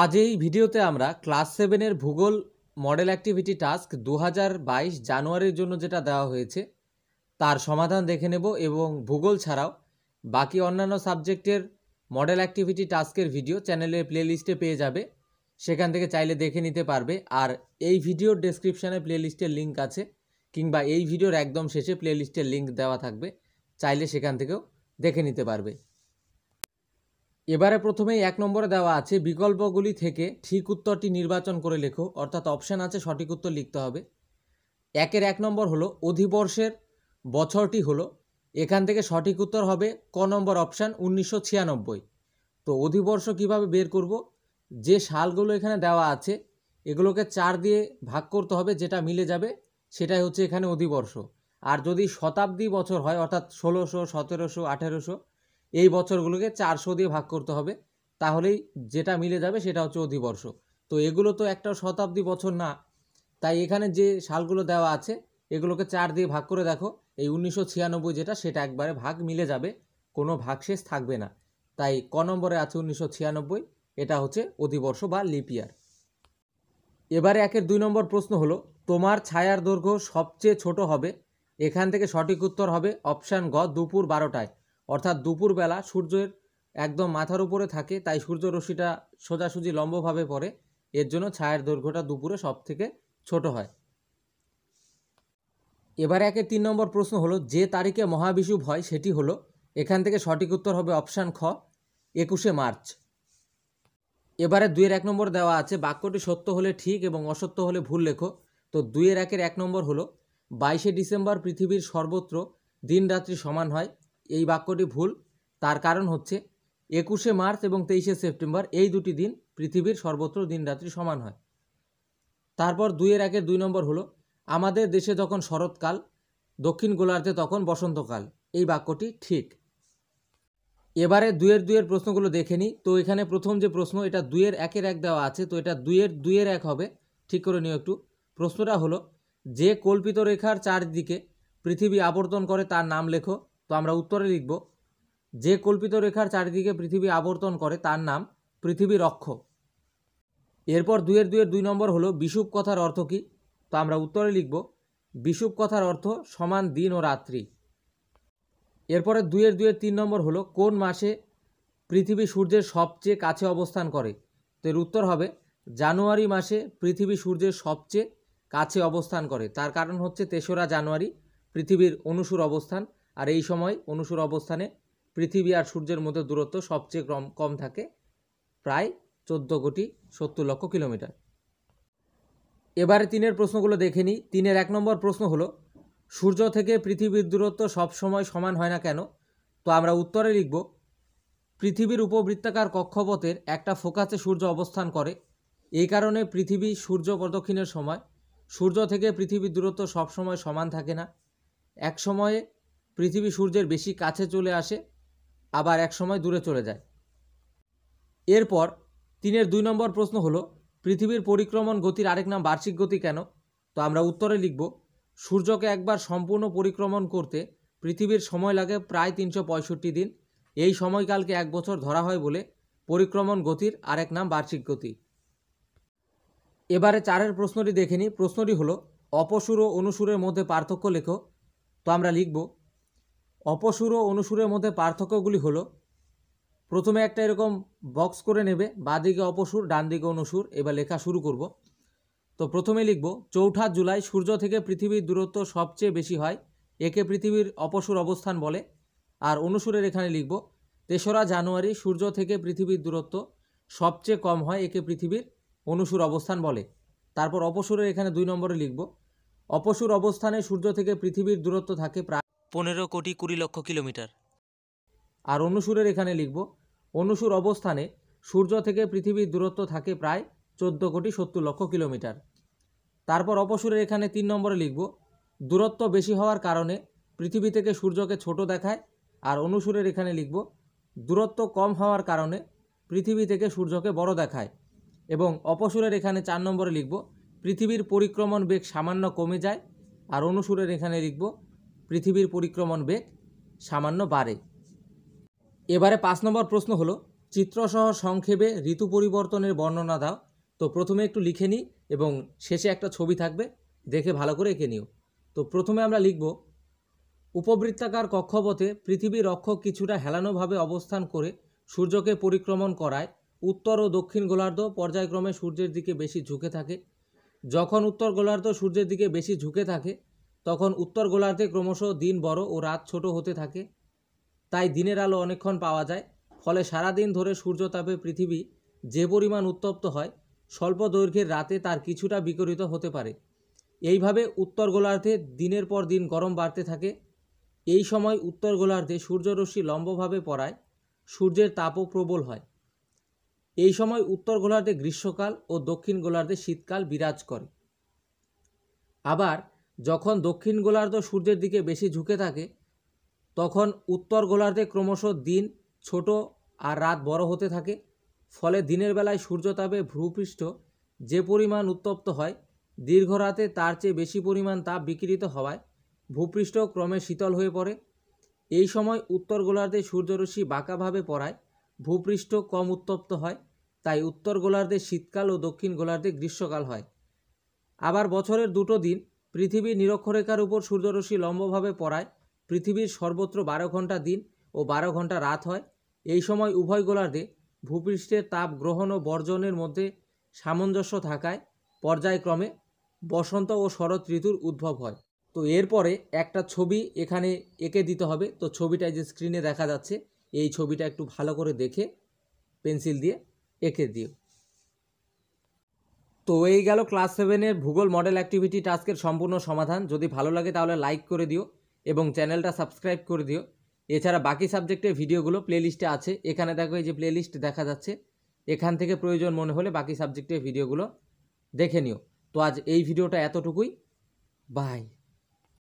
আজ এই ভিডিওতে আমরা ক্লাস সেভেনের ভূগোল মডেল অ্যাক্টিভিটি টাস্ক দু বাইশ জানুয়ারির জন্য যেটা দেওয়া হয়েছে তার সমাধান দেখে নেব এবং ভূগোল ছাড়াও বাকি অন্যান্য সাবজেক্টের মডেল অ্যাক্টিভিটি টাস্কের ভিডিও চ্যানেলের প্লেলিস্টে পেয়ে যাবে সেখান থেকে চাইলে দেখে নিতে পারবে আর এই ভিডিওর ডেসক্রিপশানে প্লেলিস্টের লিঙ্ক আছে কিংবা এই ভিডিওর একদম শেষে প্লেলিস্টের লিঙ্ক দেওয়া থাকবে চাইলে সেখান থেকেও দেখে নিতে পারবে এবারে প্রথমে এক নম্বরে দেওয়া আছে বিকল্পগুলি থেকে ঠিক উত্তরটি নির্বাচন করে লেখো অর্থাৎ অপশান আছে সঠিক উত্তর লিখতে হবে একের এক নম্বর হলো অধিবর্ষের বছরটি হলো এখান থেকে সঠিক উত্তর হবে ক নম্বর অপশান উনিশশো তো অধিবর্ষ কিভাবে বের করব যে সালগুলো এখানে দেওয়া আছে এগুলোকে চার দিয়ে ভাগ করতে হবে যেটা মিলে যাবে সেটাই হচ্ছে এখানে অধিবর্ষ আর যদি শতাব্দী বছর হয় অর্থাৎ ষোলোশো সতেরোশো আঠেরোশো এই বছরগুলোকে চারশো দিয়ে ভাগ করতে হবে তাহলেই যেটা মিলে যাবে সেটা হচ্ছে অধিবর্ষ তো এগুলো তো একটা শতাব্দী বছর না তাই এখানে যে সালগুলো দেওয়া আছে এগুলোকে চার দিয়ে ভাগ করে দেখো এই উনিশশো যেটা সেটা একবারে ভাগ মিলে যাবে কোনো ভাগশেষ থাকবে না তাই ক নম্বরে আছে উনিশশো এটা হচ্ছে অধিবর্ষ বা লিপিয়ার এবারে একের দুই নম্বর প্রশ্ন হলো তোমার ছায়ার দৈর্ঘ্য সবচেয়ে ছোট হবে এখান থেকে সঠিক উত্তর হবে অপশান গ দুপুর বারোটায় অর্থাৎ দুপুরবেলা সূর্যের একদম মাথার উপরে থাকে তাই সূর্য রশ্মিটা সোজাসুজি লম্বভাবে পড়ে এর জন্য ছায়ার দৈর্ঘ্যটা দুপুরে সব থেকে ছোট হয় এবারে একের তিন নম্বর প্রশ্ন হলো যে তারিখে মহাবিষুব হয় সেটি হলো এখান থেকে সঠিক উত্তর হবে অপশান খ একুশে মার্চ এবারে দুইয়ের এক নম্বর দেওয়া আছে বাক্যটি সত্য হলে ঠিক এবং অসত্য হলে ভুল লেখো তো দুইয়ের একের এক নম্বর হলো বাইশে ডিসেম্বর পৃথিবীর সর্বত্র দিন রাত্রি সমান হয় এই বাক্যটি ভুল তার কারণ হচ্ছে একুশে মার্চ এবং তেইশে সেপ্টেম্বর এই দুটি দিন পৃথিবীর সর্বত্র দিনরাত্রি সমান হয় তারপর দুইয়ের একের দুই নম্বর হলো আমাদের দেশে যখন শরৎকাল দক্ষিণ গোলার্ধে তখন বসন্তকাল এই বাক্যটি ঠিক এবারে দুয়ের দুয়ের প্রশ্নগুলো দেখে নিই তো এখানে প্রথম যে প্রশ্ন এটা দুয়ের একের এক দেওয়া আছে তো এটা দুয়ের দুয়ের এক হবে ঠিক করে নিও একটু প্রশ্নটা হলো যে কল্পিত রেখার চারদিকে পৃথিবী আবর্তন করে তার নাম লেখো তো আমরা উত্তরে লিখব যে কল্পিত রেখার চারিদিকে পৃথিবী আবর্তন করে তার নাম পৃথিবী রক্ষ এরপর দুয়ের দুয়ের দুই নম্বর হলো বিষুব কথার অর্থ কী তো আমরা উত্তরে লিখব বিষুব কথার অর্থ সমান দিন ও রাত্রি এরপরে দুয়ের দুয়ের তিন নম্বর হলো কোন মাসে পৃথিবী সূর্যের সবচেয়ে কাছে অবস্থান করে তো এর উত্তর হবে জানুয়ারি মাসে পৃথিবী সূর্যের সবচেয়ে কাছে অবস্থান করে তার কারণ হচ্ছে তেসরা জানুয়ারি পৃথিবীর অনুসুর অবস্থান আর এই সময় অনুসুর অবস্থানে পৃথিবী আর সূর্যের মধ্যে দূরত্ব সবচেয়ে কম কম থাকে প্রায় চোদ্দো কোটি সত্তর লক্ষ কিলোমিটার এবারে তিনের প্রশ্নগুলো দেখে নিই তিনের এক নম্বর প্রশ্ন হলো সূর্য থেকে পৃথিবীর দূরত্ব সবসময় সমান হয় না কেন তো আমরা উত্তরে লিখব পৃথিবীর উপবৃত্তাকার কক্ষপথের একটা ফোকাসে সূর্য অবস্থান করে এই কারণে পৃথিবী সূর্য প্রদক্ষিণের সময় সূর্য থেকে পৃথিবীর দূরত্ব সবসময় সমান থাকে না এক সময়ে পৃথিবী সূর্যের বেশি কাছে চলে আসে আবার এক সময় দূরে চলে যায় এরপর তিনের দুই নম্বর প্রশ্ন হলো পৃথিবীর পরিক্রমণ গতির আরেক নাম বার্ষিক গতি কেন তো আমরা উত্তরে লিখব সূর্যকে একবার সম্পূর্ণ পরিক্রমণ করতে পৃথিবীর সময় লাগে প্রায় তিনশো পঁয়ষট্টি দিন এই সময়কালকে এক বছর ধরা হয় বলে পরিক্রমণ গতির আরেক নাম বার্ষিক গতি এবারে চারের প্রশ্নটি দেখে নিই প্রশ্নটি হলো অপসুর ও অনুসুরের মধ্যে পার্থক্য লেখো তো আমরা লিখব অপসুর ও অনুসুরের মধ্যে পার্থক্যগুলি হলো প্রথমে একটা এরকম বক্স করে নেবে বাঁদিকে অপসুর ডান দিকে অনুসুর এবার লেখা শুরু করব তো প্রথমে লিখব চৌঠা জুলাই সূর্য থেকে পৃথিবীর দূরত্ব সবচেয়ে বেশি হয় একে পৃথিবীর অপসুর অবস্থান বলে আর অনুসুরের এখানে লিখব তেসরা জানুয়ারি সূর্য থেকে পৃথিবীর দূরত্ব সবচেয়ে কম হয় একে পৃথিবীর অনুসুর অবস্থান বলে তারপর অপসুরের এখানে দুই নম্বরে লিখব অপসুর অবস্থানে সূর্য থেকে পৃথিবীর দূরত্ব থাকে প্রায় পনেরো কোটি কুড়ি লক্ষ কিলোমিটার আর অনুসুরের এখানে লিখব অনুসুর অবস্থানে সূর্য থেকে পৃথিবীর দূরত্ব থাকে প্রায় চোদ্দ কোটি সত্তর লক্ষ কিলোমিটার তারপর অপসুরের এখানে তিন নম্বরে লিখব দূরত্ব বেশি হওয়ার কারণে পৃথিবী থেকে সূর্যকে ছোট দেখায় আর অনুসুরের এখানে লিখব দূরত্ব কম হওয়ার কারণে পৃথিবী থেকে সূর্যকে বড় দেখায় এবং অপসুরের এখানে চার নম্বরে লিখব পৃথিবীর পরিক্রমণ বেগ সামান্য কমে যায় আর অনুসুরের এখানে লিখব পৃথিবীর পরিক্রমণ বেগ সামান্য বাড়ে এবারে পাঁচ নম্বর প্রশ্ন হলো চিত্রসহ সংক্ষেপে ঋতু পরিবর্তনের বর্ণনা দাও তো প্রথমে একটু লিখে নিই এবং শেষে একটা ছবি থাকবে দেখে ভালো করে এঁকে নিও তো প্রথমে আমরা লিখব উপবৃত্তাকার কক্ষপথে পৃথিবী রক্ষক কিছুটা হেলানোভাবে অবস্থান করে সূর্যকে পরিক্রমণ করায় উত্তর ও দক্ষিণ গোলার্ধ পর্যায়ক্রমে সূর্যের দিকে বেশি ঝুঁকে থাকে যখন উত্তর গোলার্ধ সূর্যের দিকে বেশি ঝুঁকে থাকে তখন উত্তর গোলার্ধে ক্রমশ দিন বড় ও রাত ছোট হতে থাকে তাই দিনের আলো অনেকক্ষণ পাওয়া যায় ফলে সারাদিন ধরে সূর্যতাপে পৃথিবী যে পরিমাণ উত্তপ্ত হয় স্বল্প দৈর্ঘ্যের রাতে তার কিছুটা বিকরিত হতে পারে এইভাবে উত্তর গোলার্ধে দিনের পর দিন গরম বাড়তে থাকে এই সময় উত্তর গোলার্ধে সূর্যরশ্মি লম্বভাবে পড়ায় সূর্যের তাপও প্রবল হয় এই সময় উত্তর গোলার্ধে গ্রীষ্মকাল ও দক্ষিণ গোলার্ধে শীতকাল বিরাজ করে আবার যখন দক্ষিণ গোলার্ধ সূর্যের দিকে বেশি ঝুঁকে থাকে তখন উত্তর গোলার্ধে ক্রমশ দিন ছোট আর রাত বড় হতে থাকে ফলে দিনের বেলায় সূর্যতাপে ভূপৃষ্ঠ যে পরিমাণ উত্তপ্ত হয় দীর্ঘ রাতে তার চেয়ে বেশি পরিমাণ তাপ বিকৃত হওয়ায় ভূপৃষ্ঠ ক্রমে শীতল হয়ে পড়ে এই সময় উত্তর গোলার্ধে সূর্যরশ্মি বাঁকাভাবে পড়ায় ভূপৃষ্ঠ কম উত্তপ্ত হয় তাই উত্তর গোলার্ধে শীতকাল ও দক্ষিণ গোলার্ধে গ্রীষ্মকাল হয় আবার বছরের দুটো দিন পৃথিবীর নিরক্ষরেখার উপর সূর্যরশ্মি লম্বভাবে পড়ায় পৃথিবীর সর্বত্র বারো ঘন্টা দিন ও বারো ঘন্টা রাত হয় এই সময় উভয় গোলার্ধে ভূপৃষ্ঠের তাপ গ্রহণ ও বর্জনের মধ্যে সামঞ্জস্য থাকায় পর্যায়ক্রমে বসন্ত ও শরৎ ঋতুর উদ্ভব হয় তো এরপরে একটা ছবি এখানে এঁকে দিতে হবে তো ছবিটা যে স্ক্রিনে দেখা যাচ্ছে এই ছবিটা একটু ভালো করে দেখে পেন্সিল দিয়ে এঁকে দিও তো এই গেল ক্লাস সেভেনের ভূগোল মডেল অ্যাক্টিভিটি টাস্কের সম্পূর্ণ সমাধান যদি ভালো লাগে তাহলে লাইক করে দিও এবং চ্যানেলটা সাবস্ক্রাইব করে দিও এছাড়া বাকি সাবজেক্টের ভিডিওগুলো প্লেলিস্টে আছে এখানে দেখো এই যে প্লেলিস্ট দেখা যাচ্ছে এখান থেকে প্রয়োজন মনে হলে বাকি সাবজেক্টের ভিডিওগুলো দেখে নিও তো আজ এই ভিডিওটা এতটুকুই বাই